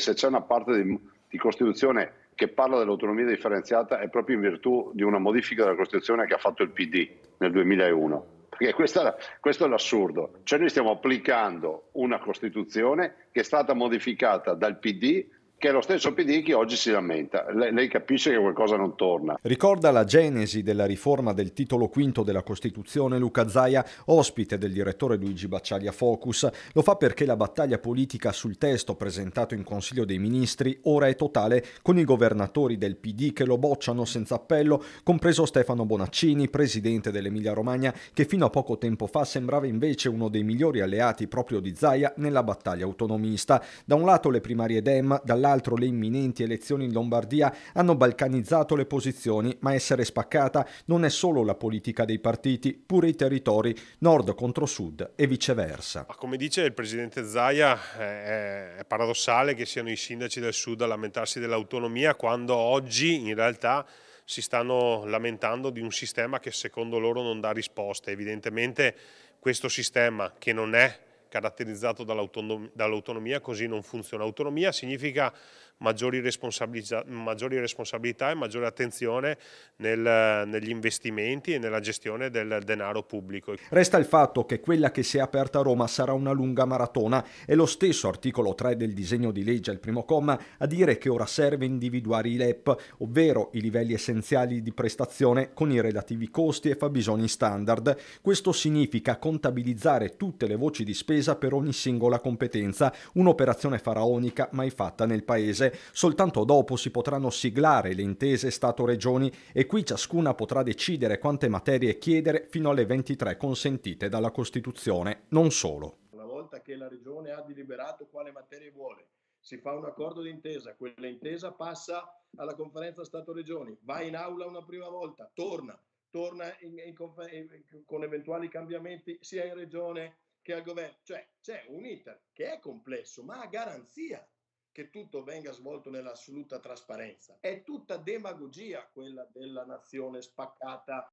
se c'è una parte di, di Costituzione che parla dell'autonomia differenziata è proprio in virtù di una modifica della Costituzione che ha fatto il PD nel 2001. Perché questa, questo è l'assurdo. Cioè noi stiamo applicando una Costituzione che è stata modificata dal PD che è lo stesso PD che oggi si lamenta. Le, lei capisce che qualcosa non torna. Ricorda la genesi della riforma del titolo quinto della Costituzione Luca Zaia, ospite del direttore Luigi Baccialia Focus. Lo fa perché la battaglia politica sul testo presentato in Consiglio dei Ministri ora è totale con i governatori del PD che lo bocciano senza appello, compreso Stefano Bonaccini, presidente dell'Emilia Romagna, che fino a poco tempo fa sembrava invece uno dei migliori alleati proprio di Zaia nella battaglia autonomista. Da un lato le primarie Dem, dall'altro peraltro le imminenti elezioni in Lombardia hanno balcanizzato le posizioni, ma essere spaccata non è solo la politica dei partiti, pure i territori, nord contro sud e viceversa. Ma come dice il presidente Zaia, è paradossale che siano i sindaci del sud a lamentarsi dell'autonomia quando oggi in realtà si stanno lamentando di un sistema che secondo loro non dà risposte. Evidentemente questo sistema che non è caratterizzato dall'autonomia, dall così non funziona. Autonomia significa maggiori responsabilità, maggiori responsabilità e maggiore attenzione nel, negli investimenti e nella gestione del denaro pubblico. Resta il fatto che quella che si è aperta a Roma sarà una lunga maratona È lo stesso articolo 3 del disegno di legge al primo comma a dire che ora serve individuare i LEP, ovvero i livelli essenziali di prestazione con i relativi costi e fabbisogni standard. Questo significa contabilizzare tutte le voci di spesa per ogni singola competenza, un'operazione faraonica mai fatta nel paese soltanto dopo si potranno siglare le intese Stato-Regioni e qui ciascuna potrà decidere quante materie chiedere fino alle 23 consentite dalla Costituzione, non solo. Una volta che la Regione ha deliberato quale materie vuole, si fa un accordo d'intesa, quella intesa passa alla conferenza Stato-Regioni, va in aula una prima volta, torna, torna in, in in, con eventuali cambiamenti sia in Regione che al governo. Cioè c'è un iter che è complesso, ma a garanzia che tutto venga svolto nell'assoluta trasparenza. È tutta demagogia quella della nazione spaccata